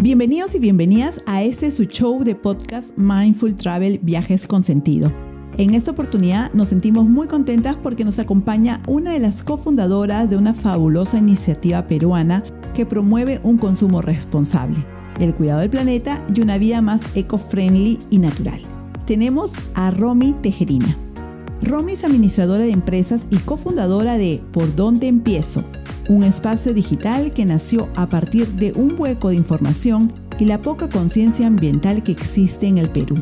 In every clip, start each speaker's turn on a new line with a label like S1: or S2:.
S1: Bienvenidos y bienvenidas a este su show de podcast Mindful Travel Viajes con Sentido. En esta oportunidad nos sentimos muy contentas porque nos acompaña una de las cofundadoras de una fabulosa iniciativa peruana que promueve un consumo responsable el cuidado del planeta y una vida más eco-friendly y natural. Tenemos a Romy Tejerina. Romy es administradora de empresas y cofundadora de Por dónde empiezo, un espacio digital que nació a partir de un hueco de información y la poca conciencia ambiental que existe en el Perú.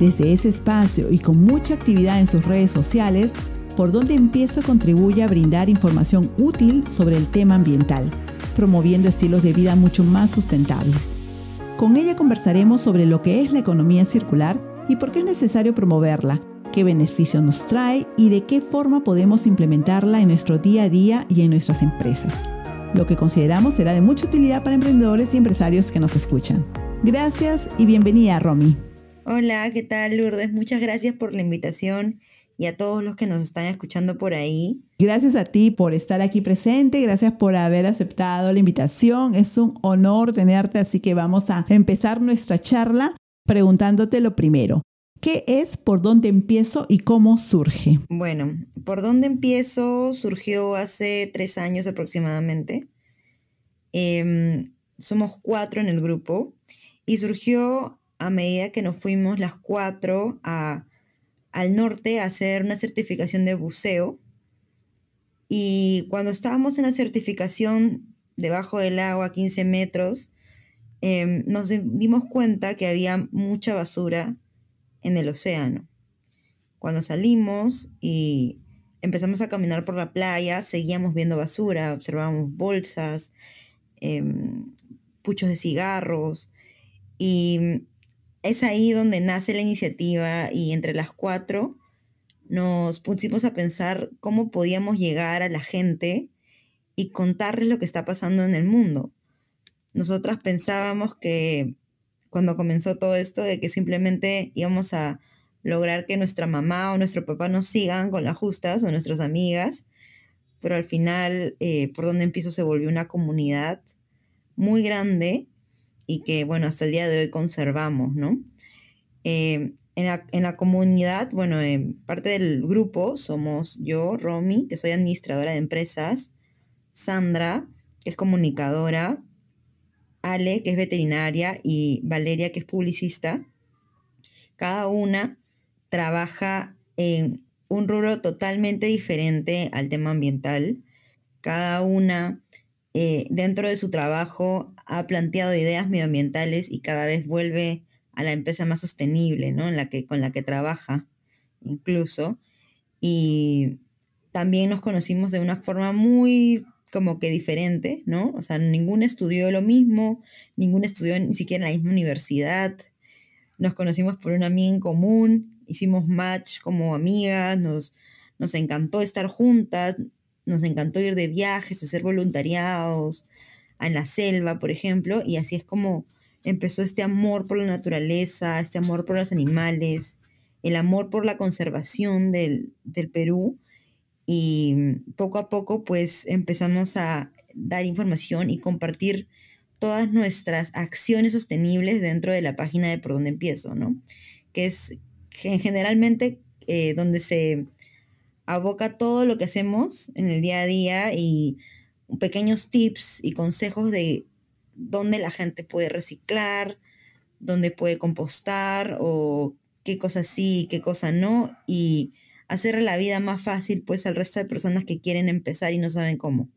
S1: Desde ese espacio y con mucha actividad en sus redes sociales, por donde empiezo contribuye a brindar información útil sobre el tema ambiental, promoviendo estilos de vida mucho más sustentables. Con ella conversaremos sobre lo que es la economía circular y por qué es necesario promoverla, qué beneficio nos trae y de qué forma podemos implementarla en nuestro día a día y en nuestras empresas. Lo que consideramos será de mucha utilidad para emprendedores y empresarios que nos escuchan. Gracias y bienvenida, Romy.
S2: Hola, ¿qué tal, Lourdes? Muchas gracias por la invitación y a todos los que nos están escuchando
S1: por ahí. Gracias a ti por estar aquí presente, gracias por haber aceptado la invitación. Es un honor tenerte, así que vamos a empezar nuestra charla preguntándote lo primero. ¿Qué es por dónde empiezo y cómo surge? Bueno,
S2: por dónde empiezo surgió hace tres años aproximadamente. Em, somos cuatro en el grupo y surgió a medida que nos fuimos las cuatro a al norte a hacer una certificación de buceo. Y cuando estábamos en la certificación debajo del agua, 15 metros, em, nos dimos cuenta que había mucha basura en el océano. Cuando salimos y empezamos a caminar por la playa, seguíamos viendo basura, observábamos bolsas, em, puchos de cigarros y es ahí donde nace la iniciativa y entre las cuatro nos pusimos a pensar cómo podíamos llegar a la gente y contarles lo que está pasando en el mundo. Nosotras pensábamos que cuando comenzó todo esto, de que simplemente íbamos a lograr que nuestra mamá o nuestro papá nos sigan con las justas o nuestras amigas, pero al final eh, por donde empiezo se volvió una comunidad muy grande y que, bueno, hasta el día de hoy conservamos, ¿no? Eh, en, la, comunidad, bueno, eh, parte del grupo somos yo, Romy, que soy administradora de empresas, Sandra, que es comunicadora, Ale, que es veterinaria, y Valeria, que es publicista. Cada una trabaja en un rubro totalmente diferente al tema ambiental. Cada una eh, dentro de su trabajo ha planteado ideas medioambientales y cada vez vuelve a la empresa más sostenible, ¿no? En la que, con la que trabaja incluso. Y también nos conocimos de una forma muy como que diferente, ¿no? O sea, ningún estudió lo mismo, ningún estudió ni siquiera en la misma universidad. Nos conocimos por una amigo en común, hicimos match como amigas, nos, nos encantó estar juntas, nos encantó ir de viajes, hacer voluntariados, en la selva, por ejemplo, y así es como empezó este amor por la naturaleza, este amor por los animales, el amor por la conservación del, Perú. Y poco a poco, pues empezamos a dar información y compartir todas nuestras acciones sostenibles dentro de la página de por Dónde empiezo, ¿no? Que es generalmente eh, donde se aboca todo lo que hacemos en el día a día y pequeños tips y consejos de dónde la gente puede reciclar, dónde puede compostar o qué cosa sí, qué cosa no y hacerle la vida más fácil pues al resto de personas que quieren empezar y no saben cómo.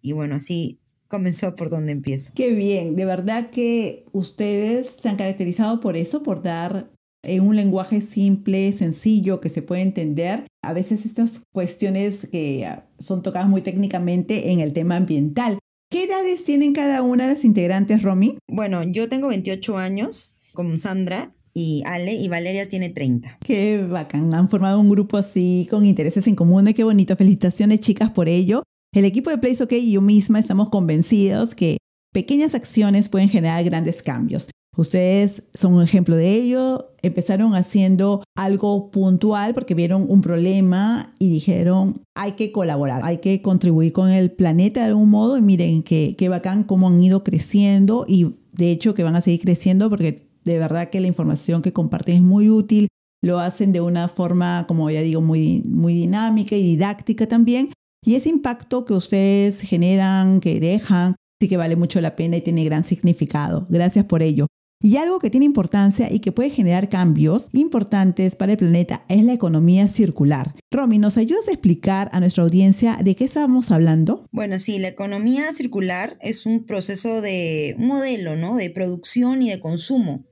S2: Y bueno, así comenzó por donde
S1: empiezo. Qué bien, de verdad que ustedes se han caracterizado por eso, por dar en eh, un lenguaje simple, sencillo, que se puede entender. A veces estas cuestiones que ah, son tocadas muy técnicamente en el tema ambiental. ¿Qué edades tienen cada una de las integrantes, Romy? Bueno, yo tengo 28 años con Sandra y Ale y Valeria tiene 30. Qué bacán, han formado un grupo así con intereses en común, qué bonito. Felicitaciones chicas por ello. El equipo de Place OK y yo misma estamos convencidos que Pequeñas acciones pueden generar grandes cambios. Ustedes son un ejemplo de ello. Empezaron haciendo algo puntual porque vieron un problema y dijeron, hay que colaborar, hay que contribuir con el planeta de algún modo. Y miren qué, bacán cómo han ido creciendo y de hecho que van a seguir creciendo porque de verdad que la información que comparten es muy útil. Lo hacen de una forma, como ya digo, muy, muy dinámica y didáctica también. Y ese impacto que ustedes generan, que dejan, sí que vale mucho la pena y tiene gran significado. Gracias por ello. Y algo que tiene importancia y que puede generar cambios importantes para el planeta es la economía circular. Romy, ¿nos ayudas a explicar a nuestra audiencia de qué estamos hablando?
S2: Bueno, sí, la economía circular es un proceso de modelo, ¿no? De producción y de consumo,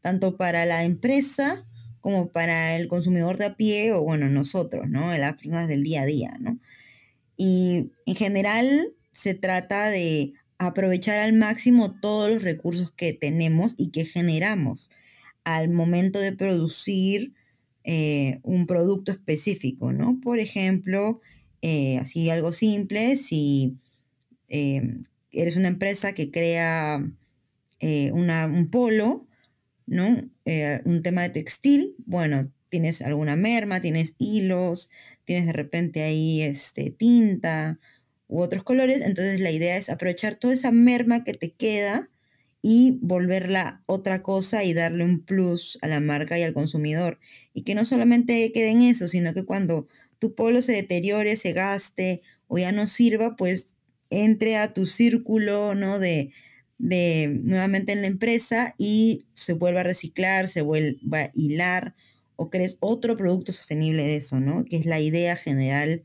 S2: tanto para la empresa como para el consumidor de a pie o, bueno, nosotros, ¿no? Las personas del día a día, ¿no? Y en general se trata de aprovechar al máximo todos los recursos que tenemos y que generamos al momento de producir eh, un producto específico, ¿no? Por ejemplo, eh, así algo simple, si eh, eres una empresa que crea un polo, ¿no? un tema de textil, bueno, tienes alguna merma, tienes hilos, tienes de repente ahí este, tinta, u otros colores. Entonces la idea es aprovechar toda esa merma que te queda y volverla otra cosa y darle un plus a la marca y al consumidor. Y que no solamente quede en eso, sino que cuando tu polo se deteriore, se gaste o ya no sirva, pues entre a tu círculo, ¿no? De, de nuevamente en la empresa y se vuelva a reciclar, se vuelva a hilar o crees otro producto sostenible de eso, ¿no? Que es la idea general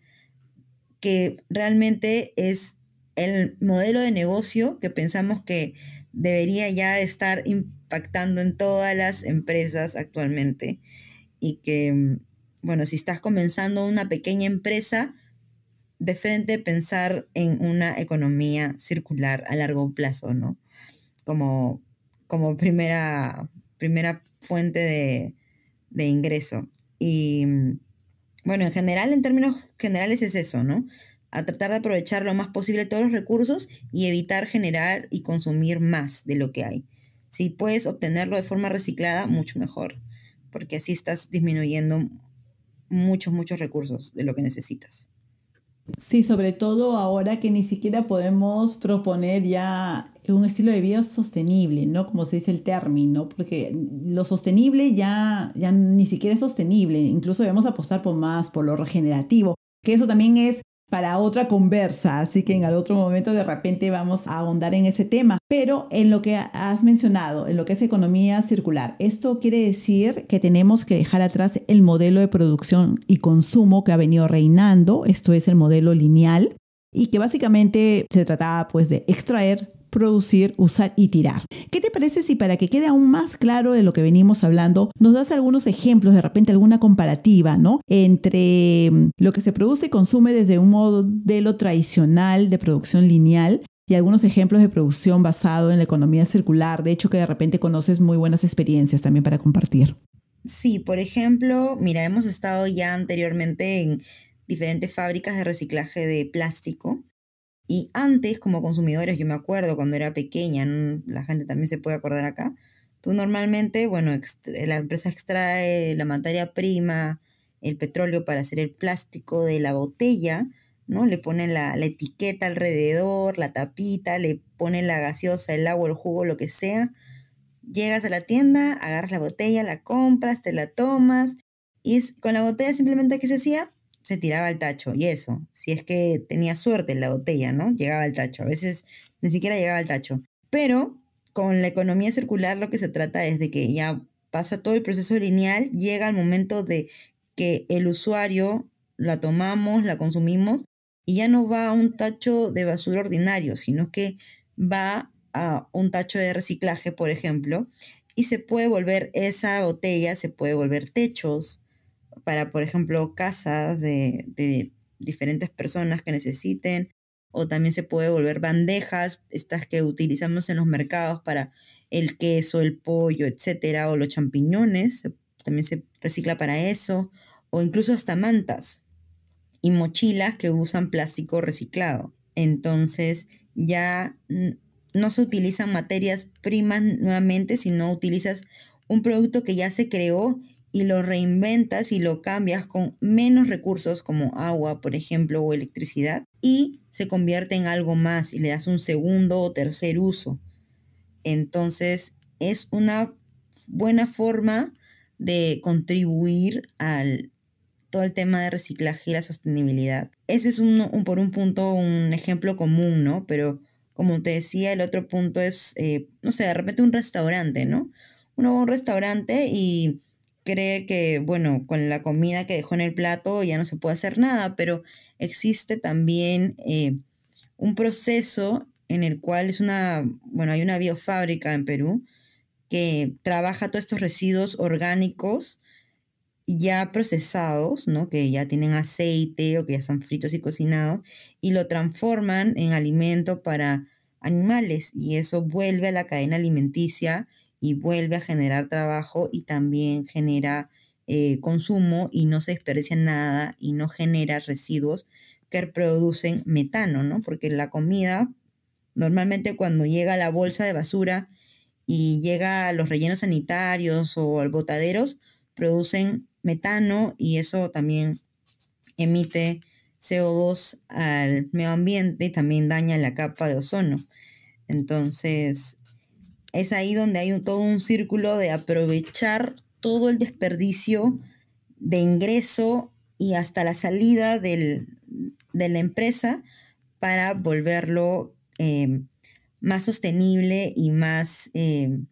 S2: que realmente es el modelo de negocio que pensamos que debería ya estar impactando en todas las empresas actualmente. Y que, mm, bueno, si estás comenzando una pequeña empresa, de frente pensar en una economía circular a largo plazo, ¿no? Como, como primera, primera fuente de, de ingreso. Y mm, bueno, en general, en términos generales es eso, ¿no? A tratar de aprovechar lo más posible todos los recursos y evitar generar y consumir más de lo que hay. Si puedes obtenerlo de forma reciclada, mucho mejor, porque así estás disminuyendo muchos, muchos recursos de lo que necesitas.
S1: Sí, sobre todo ahora que ni siquiera podemos proponer ya un estilo de vida sostenible, ¿no? Como se dice el término, porque lo sostenible ya, ya ni siquiera es sostenible, incluso debemos apostar por más, por lo regenerativo, que eso también es para otra conversa, así que en el otro momento de repente vamos a ahondar en ese tema. Pero en lo que has mencionado, en lo que es economía circular, esto quiere decir que tenemos que dejar atrás el modelo de producción y consumo que ha venido reinando, esto es el modelo lineal, y que básicamente se trataba pues de extraer, producir, usar y tirar. ¿Qué te parece si para que quede aún más claro de lo que venimos hablando, nos das algunos ejemplos, de repente alguna comparativa, ¿no? Entre mm, lo que se produce y consume desde un modelo tradicional de producción lineal y algunos ejemplos de producción basado en la economía circular, de hecho que de repente conoces muy buenas experiencias también para compartir.
S2: Sí, por ejemplo, mira, hemos estado ya anteriormente en diferentes fábricas de reciclaje de plástico y antes, como consumidores, yo me acuerdo cuando era pequeña, la gente también se puede acordar acá, tú normalmente, bueno, la empresa extrae la materia prima, el petróleo para hacer el plástico de la botella, ¿no? Le ponen la, etiqueta alrededor, la tapita, le pone la gaseosa, el agua, el jugo, lo que sea. Llegas a la tienda, agarras la botella, la compras, te la tomas. Y con la botella simplemente ¿qué se hacía, se tiraba al tacho. Y eso, si es que tenía suerte en la botella, ¿no? Llegaba al tacho. A veces ni siquiera llegaba al tacho. Pero con la economía circular lo que se trata es de que ya pasa todo el proceso lineal, llega el momento de que el usuario la tomamos, la consumimos y ya no va a un tacho de basura ordinario, sino que va a un tacho de reciclaje, por ejemplo, y se puede volver esa botella, se puede volver techos, para, por ejemplo, casas de, diferentes personas que necesiten, o también se puede volver bandejas, estas que utilizamos en los mercados para el queso, el pollo, etcétera, o los champiñones, también se recicla para eso, o incluso hasta mantas y mochilas que usan plástico reciclado. Entonces ya no se utilizan materias primas nuevamente, sino utilizas un producto que ya se creó y lo reinventas y lo cambias con menos recursos como agua, por ejemplo, o electricidad, y se convierte en algo más y le das un segundo o tercer uso. Entonces, es una buena forma de contribuir al todo el tema de reciclaje y la sostenibilidad. Ese es un, por un punto un ejemplo común, ¿no? Pero como te decía, el otro punto es, eh, no sé, de repente un restaurante, ¿no? Uno va un restaurante y cree que, bueno, con la comida que dejó en el plato ya no se puede hacer nada, pero existe también eh, un proceso en el cual es una, bueno, hay una biofábrica en Perú que trabaja todos estos residuos orgánicos ya procesados, ¿no? Que ya tienen aceite o que ya están fritos y cocinados y lo transforman en alimento para animales y eso vuelve a la cadena alimenticia y vuelve a generar trabajo y también genera eh, consumo y no se desperdicia nada y no genera residuos que producen metano, ¿no? Porque la comida normalmente cuando llega a la bolsa de basura y llega a los rellenos sanitarios o al botaderos, producen metano y eso también emite CO2 al medio ambiente y también daña la capa de ozono. Entonces, es ahí donde hay un, todo un círculo de aprovechar todo el desperdicio de ingreso y hasta la salida de la empresa para volverlo em, más sostenible y más em,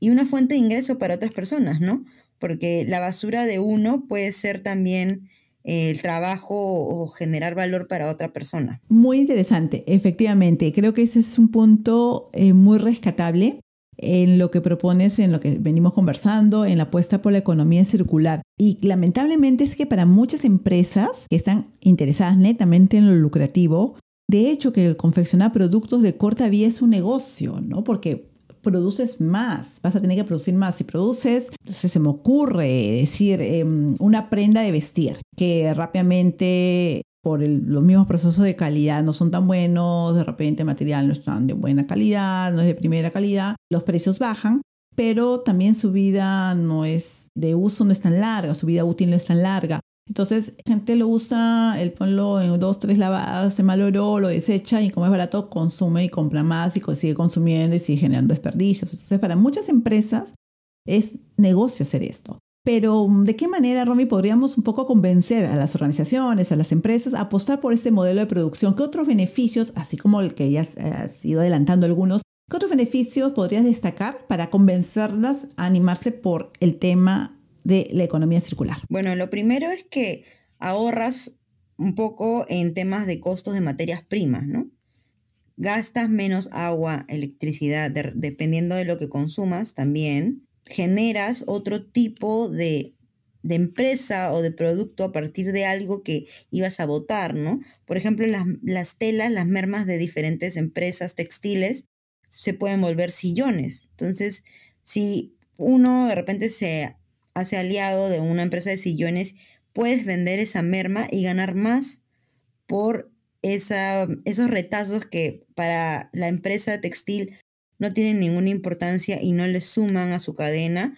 S2: y una fuente de ingreso para otras personas, ¿no? Porque la basura de uno puede ser también el trabajo o generar valor para otra persona.
S1: Muy interesante, efectivamente. Creo que ese es un punto eh, muy rescatable en lo que propones, en lo que venimos conversando, en la apuesta por la economía circular. Y lamentablemente es que para muchas empresas que están interesadas netamente en lo lucrativo, de hecho que el confeccionar productos de corta vía es un negocio, ¿no? Porque produces más, vas a tener que producir más. Si produces, entonces se me ocurre decir, em, una prenda de vestir que rápidamente por los mismos procesos de calidad no son tan buenos, de repente el material no es tan de buena calidad, no es de primera calidad, los precios bajan, pero también su vida no es de uso no es tan larga, su vida útil no es tan larga. Entonces, gente lo usa, el ponlo en dos, tres lavadas, se maloró, lo desecha y como es barato, consume y compra más y sigue consumiendo y sigue generando desperdicios. Entonces, para muchas empresas es negocio hacer esto. Pero, mm, ¿de qué manera, Romy, podríamos un poco convencer a las organizaciones, a las empresas, a apostar por este modelo de producción? ¿Qué otros beneficios, así como el que ya has ido adelantando algunos, qué otros beneficios podrías destacar para convencerlas a animarse por el tema de la economía circular?
S2: Bueno, lo primero es que ahorras un poco en temas de costos de materias primas, ¿no? Gastas menos agua, electricidad, dependiendo de lo que consumas también generas otro tipo de, empresa o de producto a partir de algo que ibas a votar, ¿no? Por ejemplo, las, las telas, las mermas de diferentes empresas textiles se pueden volver sillones. Entonces, si uno de repente se hace aliado de una empresa de sillones, puedes vender esa merma y ganar más por esa, esos retazos que para la empresa textil no tienen ninguna importancia y no le suman a su cadena,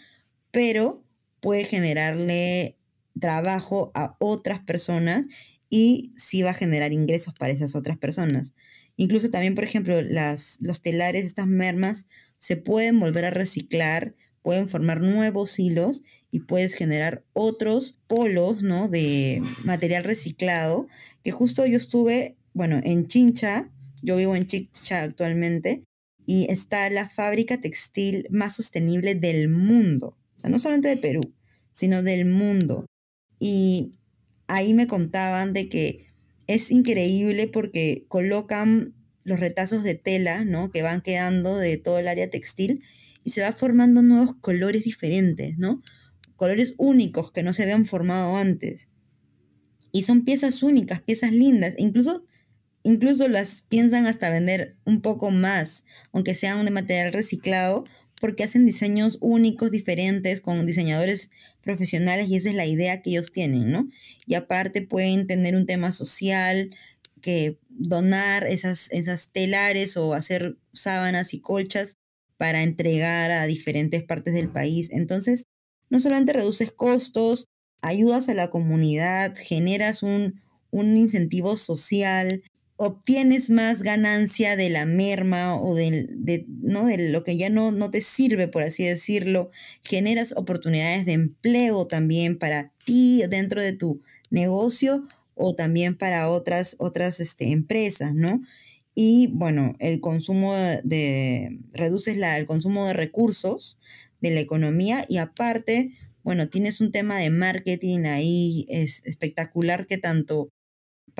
S2: pero puede generarle trabajo a otras personas y sí va a generar ingresos para esas otras personas. Incluso también, por ejemplo, las, los telares, estas mermas, se pueden volver a reciclar, pueden formar nuevos hilos y puedes generar otros polos ¿no? de material reciclado. Que justo yo estuve, bueno, en Chincha, yo vivo en Chincha actualmente, y está la fábrica textil más sostenible del mundo. O sea, no solamente de Perú, sino del mundo. Y ahí me contaban de que es increíble porque colocan los retazos de tela, ¿no? Que van quedando de todo el área textil y se va formando nuevos colores diferentes, ¿no? Colores únicos que no se habían formado antes. Y son piezas únicas, piezas lindas. incluso Incluso las piensan hasta vender un poco más, aunque sean de material reciclado, porque hacen diseños únicos, diferentes, con diseñadores profesionales y esa es la idea que ellos tienen, ¿no? Y aparte pueden tener un tema social, que donar esas, esas telares o hacer sábanas y colchas para entregar a diferentes partes del país. Entonces, no solamente reduces costos, ayudas a la comunidad, generas un incentivo social, obtienes más ganancia de la merma o de, ¿no? de lo que ya no, no te sirve, por así decirlo. Generas oportunidades de empleo también para ti dentro de tu negocio o también para otras, otras este, empresas, ¿no? Y bueno, el consumo de, reduces la, el consumo de recursos de la economía y aparte, bueno, tienes un tema de marketing ahí es espectacular que tanto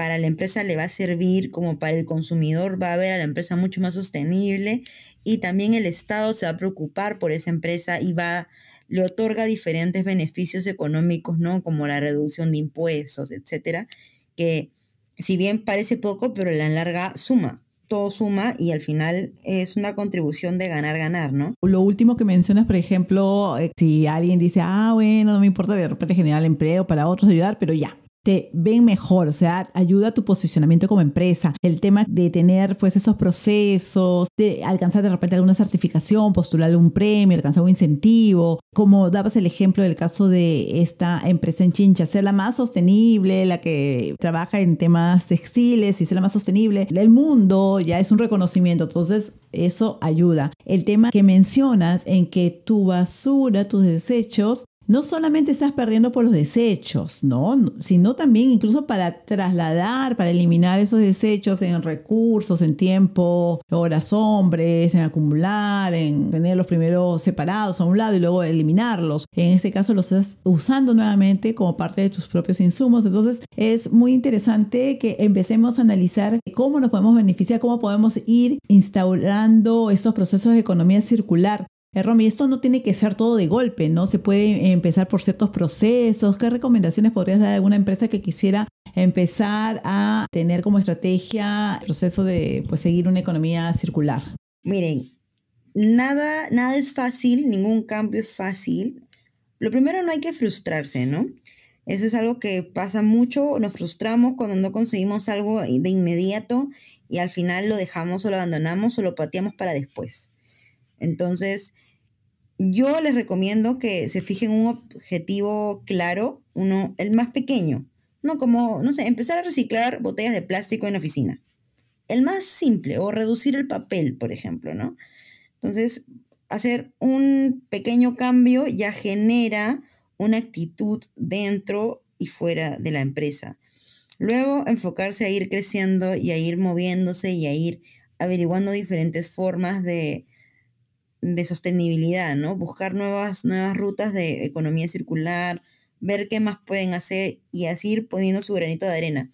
S2: para la empresa le va a servir, como para el consumidor va a ver a la empresa mucho más sostenible y también el Estado se va a preocupar por esa empresa y va le otorga diferentes beneficios económicos, ¿no? Como la reducción de impuestos, etcétera, que si bien parece poco, pero la larga suma todo suma y al final es una
S1: contribución de ganar, ganar, ¿no? Lo último que mencionas, por ejemplo, eh, si alguien dice, ah, bueno, no me importa de repente generar empleo para otros ayudar, pero ya, te ven mejor, o sea, ayuda a tu posicionamiento como empresa. El tema de tener pues esos procesos, de alcanzar de repente alguna certificación, postular un premio, alcanzar un incentivo, como dabas el ejemplo del caso de esta empresa en Chincha, ser la más sostenible, la que trabaja en temas textiles y ser la más sostenible del mundo, ya es un reconocimiento, entonces eso ayuda. El tema que mencionas en que tu basura, tus desechos no solamente estás perdiendo por los desechos, ¿no? Sino también incluso para trasladar, para eliminar esos desechos en recursos, en tiempo, horas hombres, en acumular, en tenerlos primero separados a un lado y luego eliminarlos. En este caso los estás usando nuevamente como parte de tus propios insumos. Entonces es muy interesante que empecemos a analizar cómo nos podemos beneficiar, cómo podemos ir instaurando estos procesos de economía circular eh, Romy, esto no tiene que ser todo de golpe, ¿no? Se puede eh, empezar por ciertos procesos. ¿Qué recomendaciones podrías dar a alguna empresa que quisiera empezar a tener como estrategia el proceso de pues, seguir una economía circular? Miren,
S2: nada, nada es fácil, ningún cambio es fácil. Lo primero, no hay que frustrarse, ¿no? Eso es algo que pasa mucho, nos frustramos cuando no conseguimos algo de inmediato y al final lo dejamos o lo abandonamos o lo pateamos para después. Entonces, yo les recomiendo que se fijen un objetivo claro, uno, el más pequeño, no como, no sé, empezar a reciclar botellas de plástico en oficina. El más simple, o reducir el papel, por ejemplo, ¿no? Entonces, hacer un pequeño cambio ya genera una actitud dentro y fuera de la empresa. Luego, enfocarse a ir creciendo y a ir moviéndose y a ir averiguando diferentes formas de, de sostenibilidad, ¿no? Buscar nuevas, nuevas rutas de economía circular, ver qué más pueden hacer y así poniendo su granito de arena.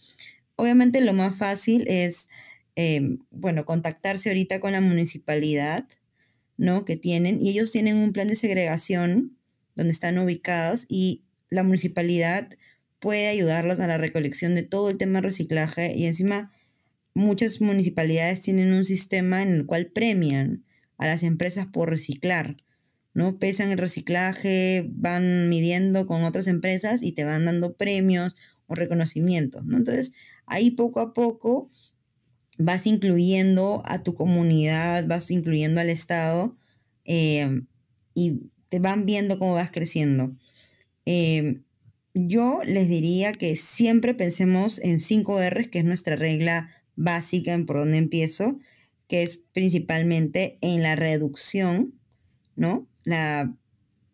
S2: Obviamente lo más fácil es, em, bueno, contactarse ahorita con la municipalidad, ¿no? Que tienen, y ellos tienen un plan de segregación donde están ubicados y la municipalidad puede ayudarlos a la recolección de todo el tema reciclaje y encima muchas municipalidades tienen un sistema en el cual premian a las empresas por reciclar, ¿no? Pesan el reciclaje, van midiendo con otras empresas y te van dando premios o reconocimientos, ¿no? Entonces, ahí poco a poco vas incluyendo a tu comunidad, vas incluyendo al Estado eh, y te van viendo cómo vas creciendo. Eh, yo les diría que siempre pensemos en 5 r que es nuestra regla básica en por dónde empiezo que es principalmente en la reducción, ¿no? La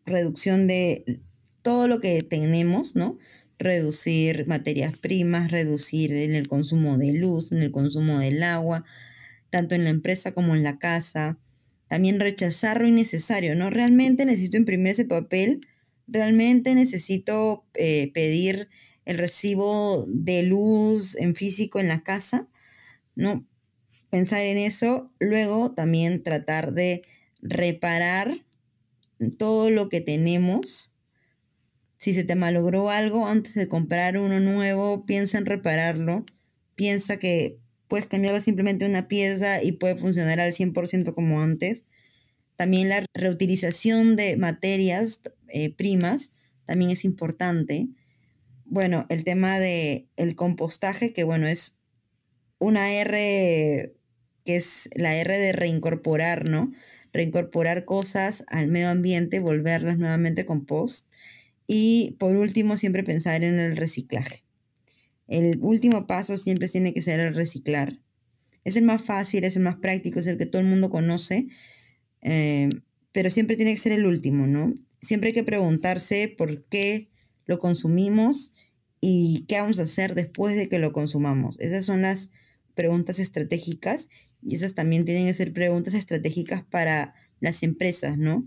S2: reducción de todo lo que tenemos, ¿no? Reducir materias primas, reducir en el consumo de luz, en el consumo del agua, tanto en la empresa como en la casa. También rechazar lo innecesario, ¿no? Realmente necesito imprimir ese papel, realmente necesito eh, pedir el recibo de luz en físico en la casa, ¿no? pensar en eso, luego también tratar de reparar todo lo que tenemos. Si se te malogró algo antes de comprar uno nuevo, piensa en repararlo. Piensa que puedes cambiar simplemente una pieza y puede funcionar al 100% como antes. También la reutilización de materias eh, primas también es importante. Bueno, el tema del el compostaje, que bueno, es una R que es la R de reincorporar, ¿no? Reincorporar cosas al medio ambiente, volverlas nuevamente compost. Y por último, siempre pensar en el reciclaje. El último paso siempre tiene que ser el reciclar. Es el más fácil, es el más práctico, es el que todo el mundo conoce, eh, pero siempre tiene que ser el último, ¿no? Siempre hay que preguntarse por qué lo consumimos y qué vamos a hacer después de que lo consumamos. Esas son las preguntas estratégicas y esas también tienen que ser preguntas estratégicas para las empresas, ¿no?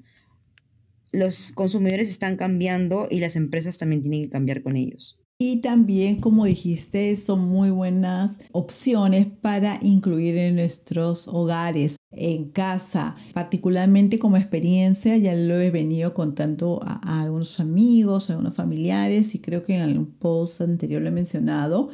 S2: Los consumidores están cambiando y las empresas también tienen que cambiar con ellos.
S1: Y también, como dijiste, son muy buenas opciones para incluir en nuestros hogares, en casa, particularmente como experiencia, ya lo he venido contando a, a algunos amigos, a algunos familiares y creo que en algún post anterior lo he mencionado,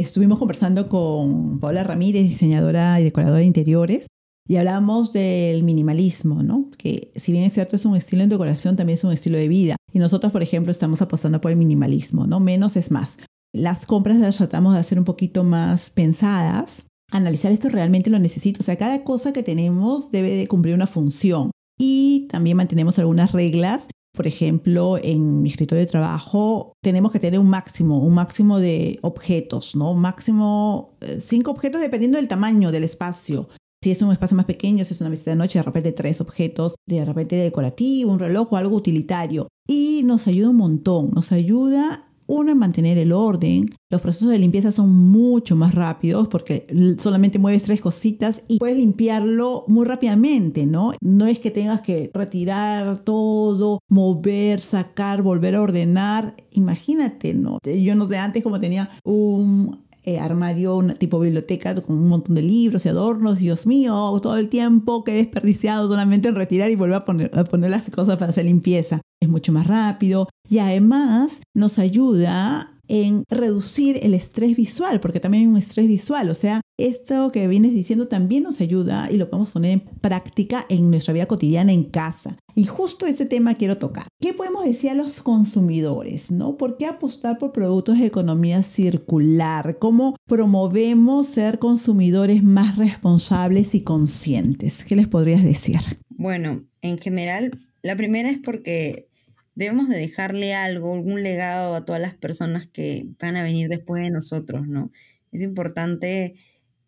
S1: estuvimos conversando con Paula Ramírez, diseñadora y decoradora de interiores, y hablamos del minimalismo, Que si bien es cierto es un estilo de decoración, también es un estilo de vida. Y nosotros, por ejemplo, estamos apostando por el minimalismo, ¿no? Menos es más. Las compras las tratamos de hacer un poquito más pensadas, analizar esto realmente lo necesito. O sea, cada cosa que tenemos debe de cumplir una función. Y también mantenemos algunas reglas por ejemplo, en mi escritorio de trabajo tenemos que tener un máximo, un máximo de objetos, ¿no? máximo eh, cinco objetos dependiendo del tamaño del espacio. Si es un espacio más pequeño, si es una visita de noche, de repente tres objetos, de repente decorativo, un reloj o algo utilitario. Y nos ayuda un montón, nos ayuda uno es mantener el orden. Los procesos de limpieza son mucho más rápidos porque solamente mueves tres cositas y puedes limpiarlo muy rápidamente, ¿no? No es que tengas que retirar todo, mover, sacar, volver a ordenar. Imagínate, ¿no? Yo no sé, antes como tenía un eh, armario tipo biblioteca con un montón de libros y adornos, Dios mío, todo el tiempo que he desperdiciado solamente en retirar y volver a poner, a poner las cosas para hacer limpieza. Es mucho más rápido y además nos ayuda en reducir el estrés visual, porque también hay un estrés visual, o sea, esto que vienes diciendo también nos ayuda y lo podemos poner en práctica en nuestra vida cotidiana en casa. Y justo ese tema quiero tocar. ¿Qué podemos decir a los consumidores? ¿no? ¿Por qué apostar por productos de economía circular? ¿Cómo promovemos ser consumidores más responsables y conscientes? ¿Qué les podrías decir?
S2: Bueno, en general, la primera es porque debemos de dejarle algo, algún legado a todas las personas que van a venir después de nosotros, ¿no? Es importante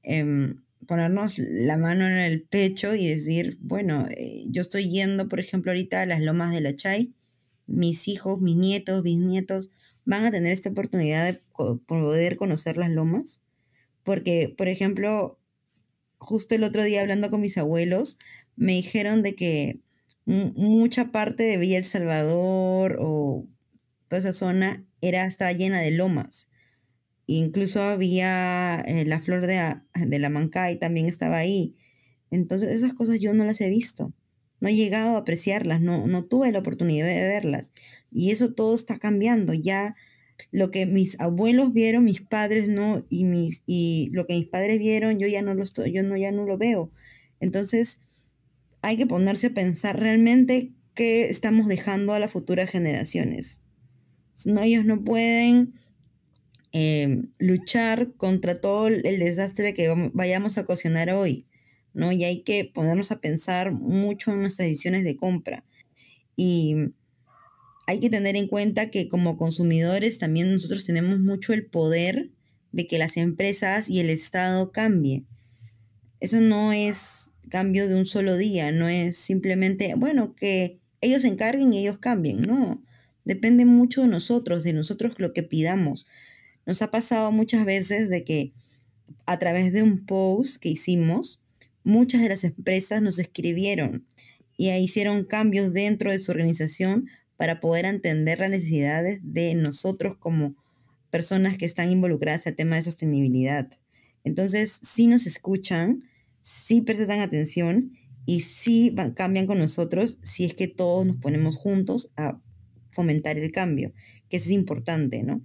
S2: em, ponernos la mano en el pecho y decir, bueno, eh, yo estoy yendo, por ejemplo, ahorita a las lomas de la Chay, mis hijos, mis nietos, bisnietos van a tener esta oportunidad de poder conocer las lomas, porque, por ejemplo, justo el otro día hablando con mis abuelos, me dijeron de que mucha parte de Villa El Salvador o toda esa zona era, estaba llena de lomas. Incluso había eh, la flor de, la Mancay también estaba ahí. Entonces esas cosas yo no las he visto. No he llegado a apreciarlas, no, no tuve la oportunidad de verlas. Y eso todo está cambiando. Ya lo que mis abuelos vieron, mis padres no, y, mis, y lo que mis padres vieron, yo ya no, lo, yo no, ya no lo veo. Entonces, hay que ponerse a pensar realmente qué estamos dejando a las futuras generaciones. No, ellos no pueden eh, luchar contra todo el desastre que vayamos a ocasionar hoy, ¿no? Y hay que ponernos a pensar mucho en nuestras decisiones de compra. Y hay que tener en cuenta que como consumidores también nosotros tenemos mucho el poder de que las empresas y el Estado cambien. Eso no es cambio de un solo día, no es simplemente, bueno, que ellos se encarguen y ellos cambien, no, depende mucho de nosotros, de nosotros lo que pidamos. Nos ha pasado muchas veces de que a través de un post que hicimos, muchas de las empresas nos escribieron y hicieron cambios dentro de su organización para poder entender las necesidades de nosotros como personas que están involucradas al tema de sostenibilidad. Entonces, si nos escuchan, sí prestan atención y sí cambian con nosotros si es que todos nos ponemos juntos a fomentar el cambio, que es importante, ¿no?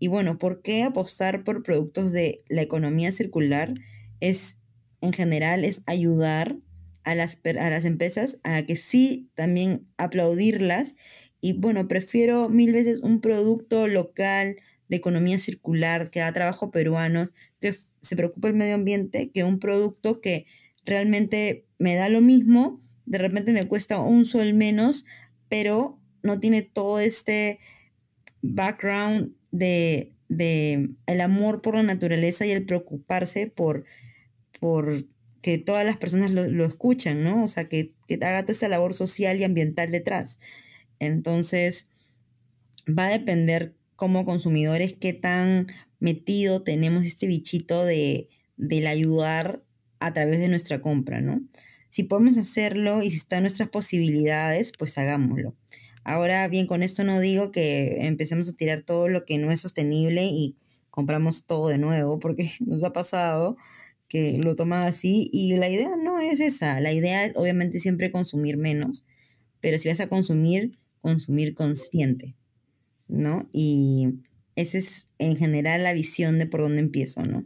S2: Y bueno, ¿por qué apostar por productos de la economía circular? Es, en general, es ayudar a las, a las empresas a que sí, también aplaudirlas. Y bueno, prefiero mil veces un producto local, de economía circular, que da trabajo a peruanos, que se preocupa el medio ambiente, que un producto que realmente me da lo mismo, de repente me cuesta un sol menos, pero no tiene todo este background de, el amor por la naturaleza y el preocuparse por, por que todas las personas lo, lo escuchan, ¿no? O sea, que, que, haga toda esta labor social y ambiental detrás. Entonces, va a depender como consumidores qué tan metido tenemos este bichito de, del ayudar a través de nuestra compra, ¿no? Si podemos hacerlo y si están nuestras posibilidades, pues hagámoslo. Ahora bien, con esto no digo que empecemos a tirar todo lo que no es sostenible y compramos todo de nuevo, porque nos ha pasado que lo tomaba así y la idea no es esa. La idea es obviamente siempre consumir menos, pero si vas a consumir, consumir consciente. ¿no? Y esa es en general la visión de por dónde empiezo, ¿no?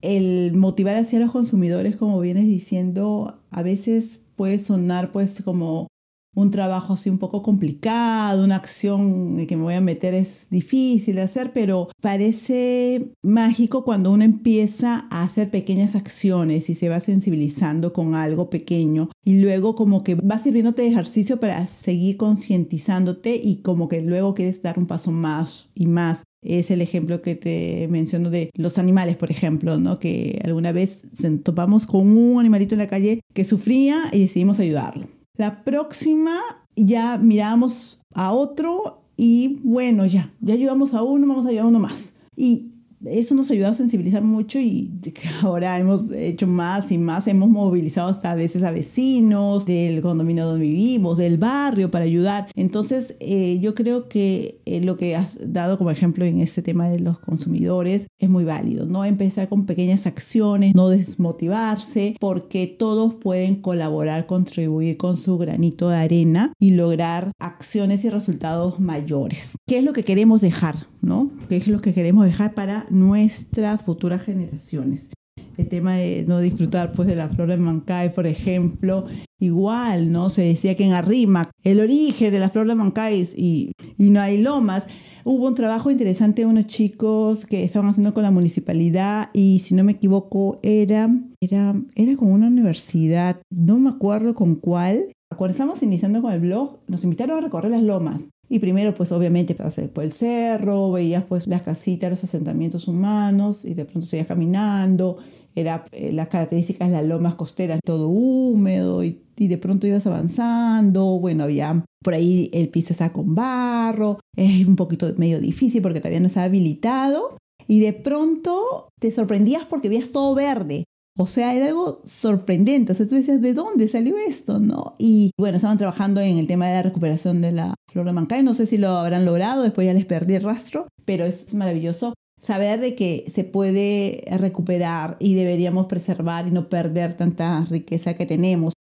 S1: El motivar hacia los consumidores, como vienes diciendo, a veces puede sonar pues como un trabajo así un poco complicado, una acción en que me voy a meter es difícil de hacer, pero parece mágico cuando uno empieza a hacer pequeñas acciones y se va sensibilizando con algo pequeño y luego como que va sirviéndote de ejercicio para seguir concientizándote y como que luego quieres dar un paso más y más es el ejemplo que te menciono de los animales, por ejemplo, ¿no? Que alguna vez topamos con un animalito en la calle que sufría y decidimos ayudarlo. La próxima ya miramos a otro y bueno, ya, ya ayudamos a uno, vamos a ayudar a uno más. Y eso nos ha ayudado a sensibilizar mucho y ahora hemos hecho más y más, hemos movilizado hasta a veces a vecinos del condominio donde vivimos, del barrio para ayudar. Entonces eh, yo creo que eh, lo que has dado como ejemplo en este tema de los consumidores es muy válido, ¿no? Empezar con pequeñas acciones, no desmotivarse, porque todos pueden colaborar, contribuir con su granito de arena y lograr acciones y resultados mayores. ¿Qué es lo que queremos dejar, ¿no? ¿Qué es lo que queremos dejar para nuestras futuras generaciones. El tema de no disfrutar pues de la flor de Mancay, por ejemplo, igual, ¿no? Se decía que en Arrima, el origen de la flor de Mancay y, y no hay lomas. Hubo un trabajo interesante de unos chicos que estaban haciendo con la municipalidad y si no me equivoco era, era, era con una universidad, no me acuerdo con cuál. Cuando estábamos iniciando con el blog, nos invitaron a recorrer las lomas y primero, pues obviamente, pasé por el cerro, veías pues las casitas, los asentamientos humanos y de pronto seguías caminando. Era eh, las características las lomas costeras, todo húmedo y, de pronto ibas avanzando. Bueno, había por ahí el piso está con barro, es un poquito medio difícil porque todavía no está habilitado. Y de pronto te sorprendías porque veías todo verde. O sea, era algo sorprendente. O sea, tú decías, ¿de dónde salió esto? ¿No? Y bueno, estaban trabajando en el tema de la recuperación de la flora mancay. No sé si lo habrán logrado, después ya les perdí el rastro, pero es maravilloso saber de que se puede recuperar y deberíamos preservar y no perder tanta riqueza que tenemos.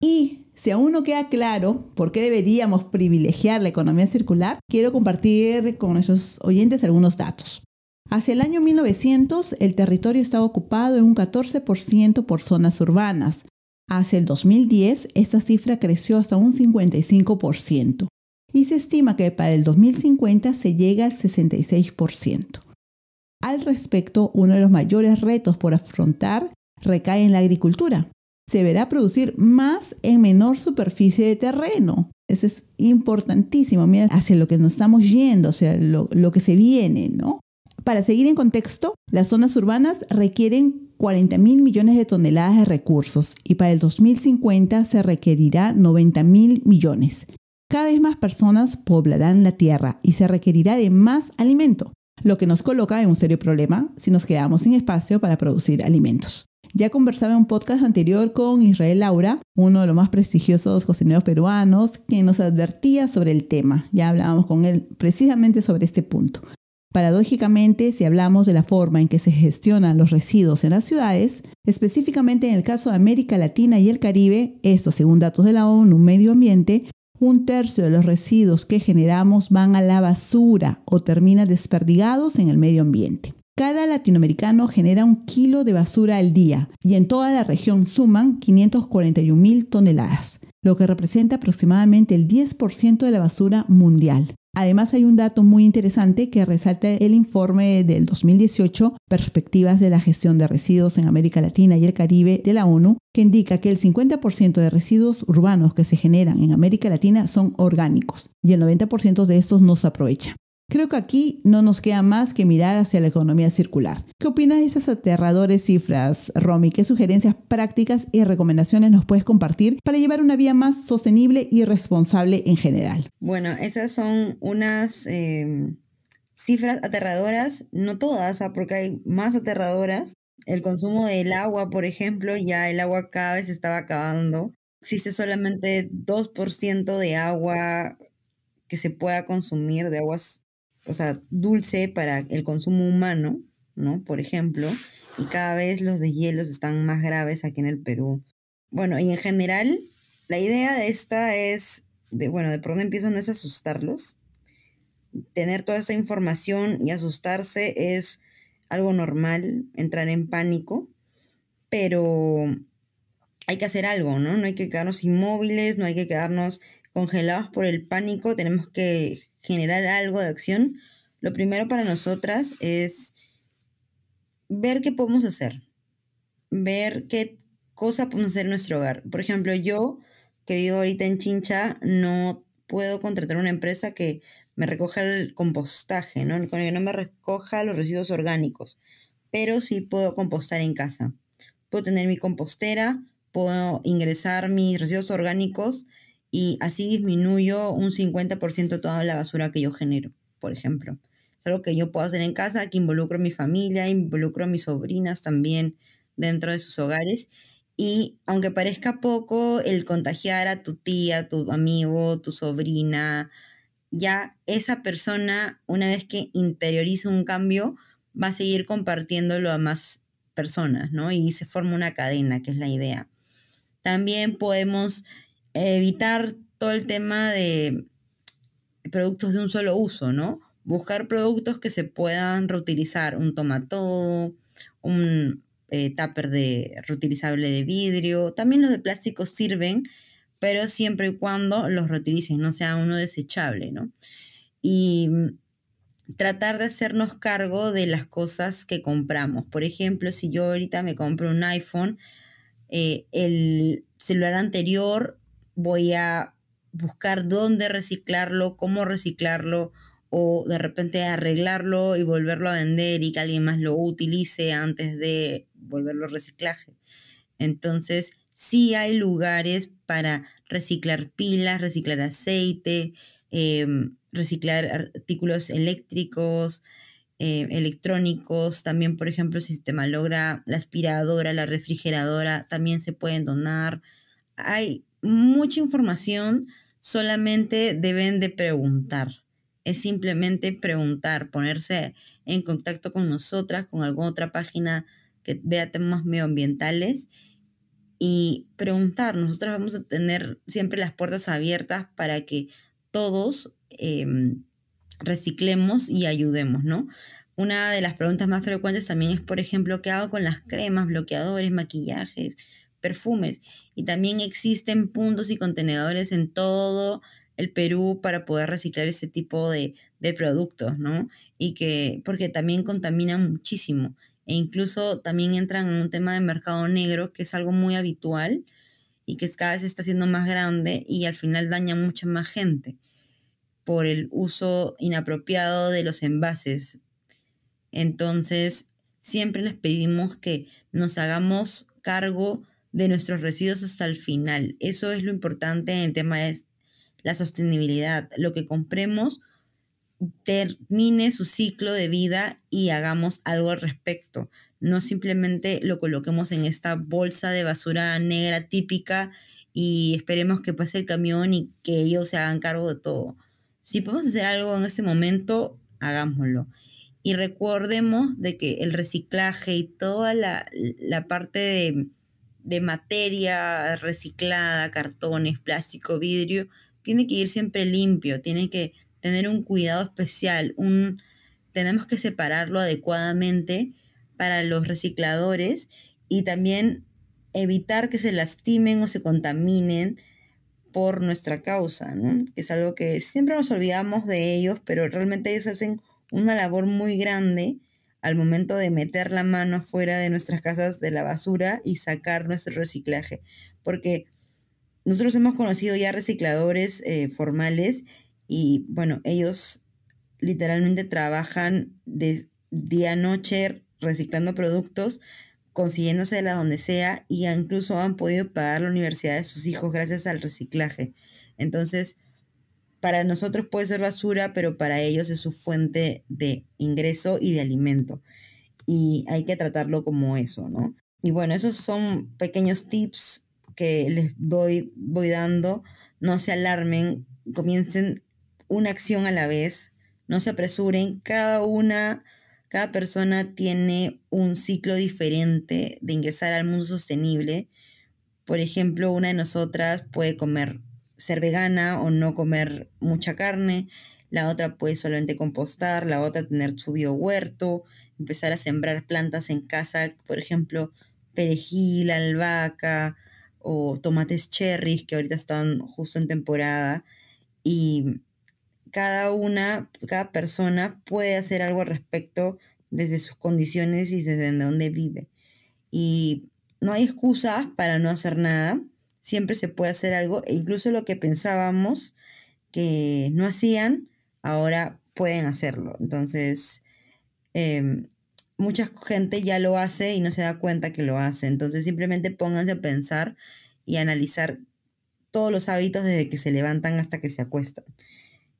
S1: Y si aún no queda claro por qué deberíamos privilegiar la economía circular, quiero compartir con nuestros oyentes algunos datos. Hacia el año 1900, el territorio estaba ocupado en un 14% por zonas urbanas. Hacia el 2010, esta cifra creció hasta un 55% y se estima que para el 2050 se llega al 66%. Al respecto, uno de los mayores retos por afrontar recae en la agricultura. Se verá producir más en menor superficie de terreno. Eso es importantísimo, mira, hacia lo que nos estamos yendo, o sea, lo, lo que se viene, ¿no? Para seguir en contexto, las zonas urbanas requieren 40 millones de toneladas de recursos y para el 2050 se requerirá 90 mil millones. Cada vez más personas poblarán la Tierra y se requerirá de más alimento, lo que nos coloca en un serio problema si nos quedamos sin espacio para producir alimentos. Ya conversaba en un podcast anterior con Israel Laura, uno de los más prestigiosos cocineros peruanos, que nos advertía sobre el tema. Ya hablábamos con él precisamente sobre este punto. Paradójicamente, si hablamos de la forma en que se gestionan los residuos en las ciudades, específicamente en el caso de América Latina y el Caribe, esto según datos de la ONU Medio Ambiente, un tercio de los residuos que generamos van a la basura o terminan desperdigados en el medio ambiente. Cada latinoamericano genera un kilo de basura al día y en toda la región suman 541 mil toneladas lo que representa aproximadamente el 10% de la basura mundial. Además hay un dato muy interesante que resalta el informe del 2018, Perspectivas de la gestión de residuos en América Latina y el Caribe de la ONU, que indica que el 50% de residuos urbanos que se generan en América Latina son orgánicos y el 90% de estos no se aprovecha. Creo que aquí no nos queda más que mirar hacia la economía circular. ¿Qué opinas de esas aterradores cifras, Romy? ¿Qué sugerencias prácticas y recomendaciones nos puedes compartir para llevar una vía más sostenible y responsable en general?
S2: Bueno, esas son unas em, cifras aterradoras, no todas, ah, porque hay más aterradoras. El consumo del agua, por ejemplo, ya el agua cada vez se estaba acabando. Existe solamente 2% de agua que se pueda consumir de aguas o sea, dulce para el consumo humano, ¿no? Por ejemplo, y cada vez los deshielos están más graves aquí en el Perú. Bueno, y en general, la idea de esta es, de, bueno, de por dónde empiezo no es asustarlos. Tener toda esa información y asustarse es algo normal, entrar en pánico, pero hay que hacer algo, ¿no? No hay que quedarnos inmóviles, no hay que quedarnos congelados por el pánico, tenemos que generar algo de acción, lo primero para nosotras es ver qué podemos hacer, ver qué cosa podemos hacer en nuestro hogar. Por ejemplo, yo que vivo ahorita en Chincha, no puedo contratar una empresa que me recoja el compostaje, ¿no? Con que no me recoja los residuos orgánicos, pero sí puedo compostar en casa. Puedo tener mi compostera, puedo ingresar mis residuos orgánicos y así disminuyo un 50% toda la basura que yo genero, por ejemplo. Es algo que yo puedo hacer en casa, que involucro a mi familia, involucro a mis sobrinas también dentro de sus hogares. Y aunque parezca poco, el contagiar a tu tía, tu amigo, tu sobrina, ya esa persona, una vez que interioriza un cambio, va a seguir compartiéndolo a más personas, ¿no? Y se forma una cadena, que es la idea. También podemos evitar todo el tema de productos de un solo uso, ¿no? Buscar productos que se puedan reutilizar, un tomatodo, un eh, tupper de reutilizable de vidrio, también los de plástico sirven, pero siempre y cuando los reutilicen. no sea uno desechable, ¿no? Y mm, tratar de hacernos cargo de las cosas que compramos. Por ejemplo, si yo ahorita me compro un iPhone, eh, el celular anterior voy a buscar dónde reciclarlo, cómo reciclarlo o de repente arreglarlo y volverlo a vender y que alguien más lo utilice antes de volverlo al reciclaje. Entonces, sí hay lugares para reciclar pilas, reciclar aceite, em, reciclar artículos eléctricos, em, electrónicos, también por ejemplo si se logra la aspiradora, la refrigeradora, también se pueden donar. Hay mucha información, solamente deben de preguntar. Es simplemente preguntar, ponerse en contacto con nosotras, con alguna otra página que vea temas medioambientales y preguntar. Nosotros vamos a tener siempre las puertas abiertas para que todos em, reciclemos y ayudemos, ¿no? Una de las preguntas más frecuentes también es, por ejemplo, ¿qué hago con las cremas, bloqueadores, maquillajes, perfumes. Y también existen puntos y contenedores en todo el Perú para poder reciclar este tipo de, productos, ¿no? Y que, porque también contaminan muchísimo. E incluso también entran en un tema de mercado negro, que es algo muy habitual y que cada vez está siendo más grande y al final daña mucha más gente por el uso inapropiado de los envases. Entonces, siempre les pedimos que nos hagamos cargo de nuestros residuos hasta el final. Eso es lo importante en el tema es la sostenibilidad. Lo que compremos termine su ciclo de vida y hagamos algo al respecto. No simplemente lo coloquemos en esta bolsa de basura negra típica y esperemos que pase el camión y que ellos se hagan cargo de todo. Si podemos hacer algo en este momento, hagámoslo. Y recordemos de que el reciclaje y toda la, la parte de de materia reciclada, cartones, plástico, vidrio, tiene que ir siempre limpio, tiene que tener un cuidado especial, un, tenemos que separarlo adecuadamente para los recicladores y también evitar que se lastimen o se contaminen por nuestra causa, ¿no? que es algo que siempre nos olvidamos de ellos, pero realmente ellos hacen una labor muy grande al momento de meter la mano fuera de nuestras casas de la basura y sacar nuestro reciclaje. Porque nosotros hemos conocido ya recicladores eh, formales y bueno, ellos literalmente trabajan de día a noche reciclando productos, consiguiéndose de la donde sea y incluso han podido pagar la universidad de sus hijos gracias al reciclaje. Entonces, para nosotros puede ser basura, pero para ellos es su fuente de ingreso y de alimento. Y hay que tratarlo como eso, ¿no? Y bueno, esos son pequeños tips que les doy, voy dando. No se alarmen, comiencen una acción a la vez, no se apresuren. Cada una, cada persona tiene un ciclo diferente de ingresar al mundo sostenible. Por ejemplo, una de nosotras puede comer ser vegana o no comer mucha carne, la otra puede solamente compostar, la otra tener su biohuerto, empezar a sembrar plantas en casa, por ejemplo, perejil, albahaca o tomates cherries que ahorita están justo en temporada y cada una, cada persona puede hacer algo al respecto desde sus condiciones y desde donde vive. Y no hay excusas para no hacer nada siempre se puede hacer algo e incluso lo que pensábamos que no hacían, ahora pueden hacerlo. Entonces, em, mucha gente ya lo hace y no se da cuenta que lo hace. Entonces, simplemente pónganse a pensar y analizar todos los hábitos desde que se levantan hasta que se acuestan.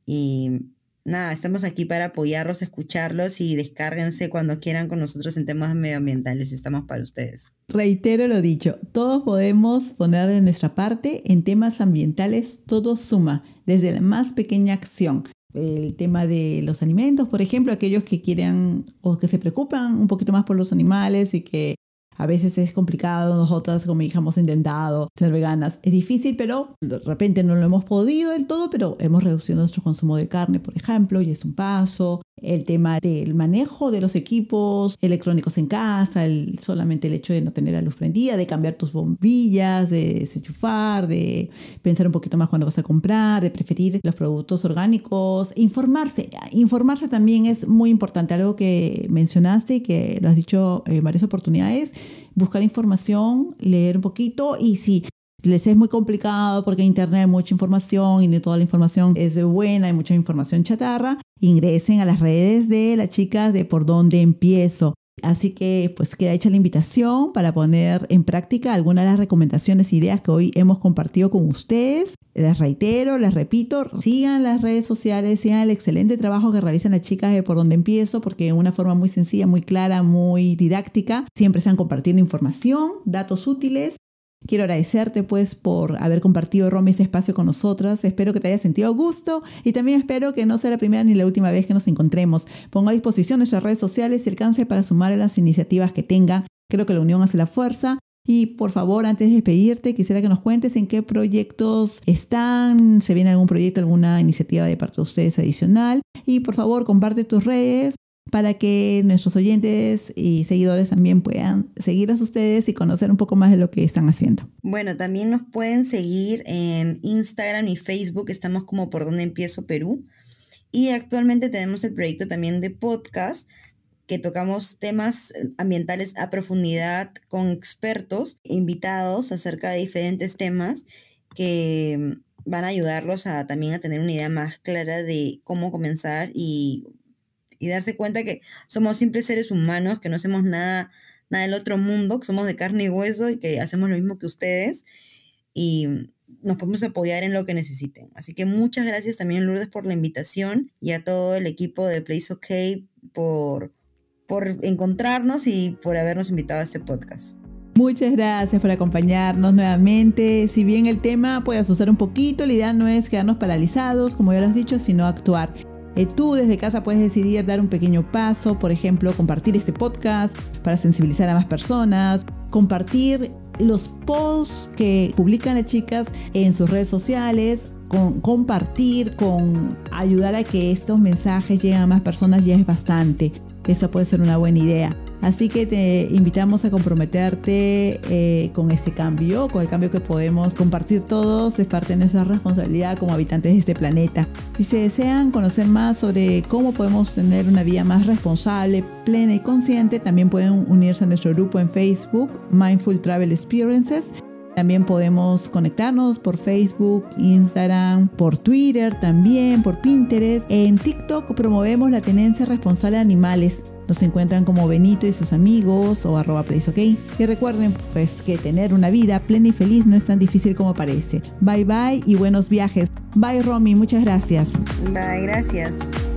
S2: Y nada, estamos aquí para apoyarlos, escucharlos y descárguense cuando quieran con nosotros en temas medioambientales. Estamos para ustedes.
S1: Reitero lo dicho, todos podemos poner de nuestra parte en temas ambientales, todo suma, desde la más pequeña acción. El tema de los alimentos, por ejemplo, aquellos que quieran o que se preocupan un poquito más por los animales y que a veces es complicado, nosotras como hija hemos intentado ser veganas. Es difícil, pero de repente no lo hemos podido del todo, pero hemos reducido nuestro consumo de carne, por ejemplo, y es un paso el tema del manejo de los equipos electrónicos en casa, el, solamente el hecho de no tener la luz prendida, de cambiar tus bombillas, de desenchufar, de pensar un poquito más cuando vas a comprar, de preferir los productos orgánicos, informarse. Informarse también es muy importante, algo que mencionaste y que lo has dicho en varias oportunidades, buscar información, leer un poquito y si les es muy complicado porque en Internet hay mucha información y no toda la información es buena, hay mucha información chatarra, ingresen a las redes de las chicas de por dónde empiezo. Así que pues queda hecha la invitación para poner en práctica algunas de las recomendaciones e ideas que hoy hemos compartido con ustedes. Les reitero, les repito, sigan las redes sociales, sigan el excelente trabajo que realizan las chicas de Por Donde Empiezo, porque de una forma muy sencilla, muy clara, muy didáctica, siempre están compartiendo información, datos útiles Quiero agradecerte pues por haber compartido Romy este espacio con nosotras. Espero que te haya sentido gusto y también espero que no sea la primera ni la última vez que nos encontremos. Pongo a disposición nuestras redes sociales y alcance para sumar a las iniciativas que tenga. Creo que la unión hace la fuerza. Y por favor, antes de despedirte, quisiera que nos cuentes en qué proyectos están, se viene algún proyecto, alguna iniciativa de parte de ustedes adicional. Y por favor, comparte tus redes para que nuestros oyentes y seguidores también puedan seguir a ustedes y conocer un poco más de lo que están haciendo.
S2: Bueno, también nos pueden seguir en Instagram y Facebook, estamos como por donde empiezo Perú. Y actualmente tenemos el proyecto también de podcast que tocamos temas ambientales a profundidad con expertos, invitados acerca de diferentes temas que van a ayudarlos a también a tener una idea más clara de cómo comenzar y y darse cuenta que somos simples seres humanos, que no hacemos nada, nada del otro mundo, que somos de carne y hueso y que hacemos lo mismo que ustedes y nos podemos apoyar en lo que necesiten. Así que muchas gracias también Lourdes por la invitación y a todo el equipo de Place OK por, por encontrarnos y por habernos invitado a este podcast.
S1: Muchas gracias por acompañarnos nuevamente. Si bien el tema puede asustar un poquito, la idea no es quedarnos paralizados, como ya lo has dicho, sino actuar. Eh, tú desde casa puedes decidir dar un pequeño paso, por ejemplo, compartir este podcast para sensibilizar a más personas, compartir los posts que publican las chicas en sus redes sociales, compartir, con ayudar a que estos mensajes lleguen a más personas ya es bastante. Esa puede ser una buena idea. Así que te invitamos a comprometerte eh, con este cambio, con el cambio que podemos compartir todos, es parte de nuestra responsabilidad como habitantes de este planeta. Si se desean conocer más sobre cómo podemos tener una vida más responsable, plena y consciente, también pueden unirse a nuestro grupo en Facebook, Mindful Travel Experiences también podemos conectarnos por Facebook, Instagram, por Twitter también, por Pinterest. En TikTok promovemos la tenencia responsable de animales. Nos encuentran como Benito y sus amigos o arroba PlaceOK. Y recuerden pues que tener una vida plena y feliz no es tan difícil como parece. Bye bye y buenos viajes. Bye Romy, muchas gracias.
S2: Bye, gracias.